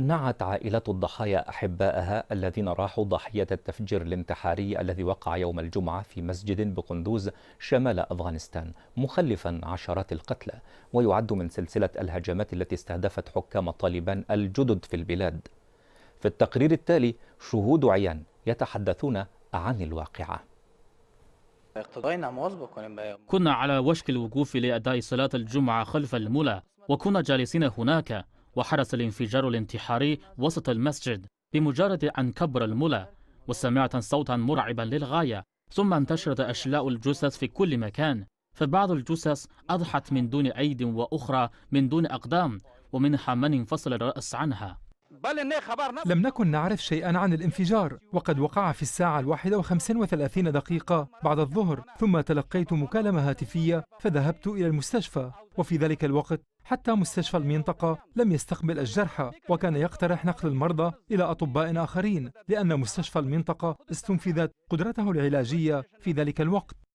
نعت عائلة الضحايا أحبائها الذين راحوا ضحية التفجير الانتحاري الذي وقع يوم الجمعة في مسجد بقندوز شمال أفغانستان مخلفا عشرات القتلى ويعد من سلسلة الهجمات التي استهدفت حكام طالبان الجدد في البلاد في التقرير التالي شهود عيان يتحدثون عن الواقعه كنا على وشك الوقوف لأداء صلاة الجمعة خلف الملا وكنا جالسين هناك وحدث الانفجار الانتحاري وسط المسجد بمجرد أن كبر الملا وسمعت صوتا مرعبا للغاية ثم انتشرت أشلاء الجثث في كل مكان فبعض الجثث أضحت من دون أيد وأخرى من دون أقدام ومنها من انفصل الرأس عنها لم نكن نعرف شيئا عن الانفجار وقد وقع في الساعة الواحدة وخمسين وثلاثين دقيقة بعد الظهر ثم تلقيت مكالمة هاتفية فذهبت إلى المستشفى وفي ذلك الوقت حتى مستشفى المنطقة لم يستقبل الجرحى وكان يقترح نقل المرضى إلى أطباء آخرين لأن مستشفى المنطقة استنفذت قدرته العلاجية في ذلك الوقت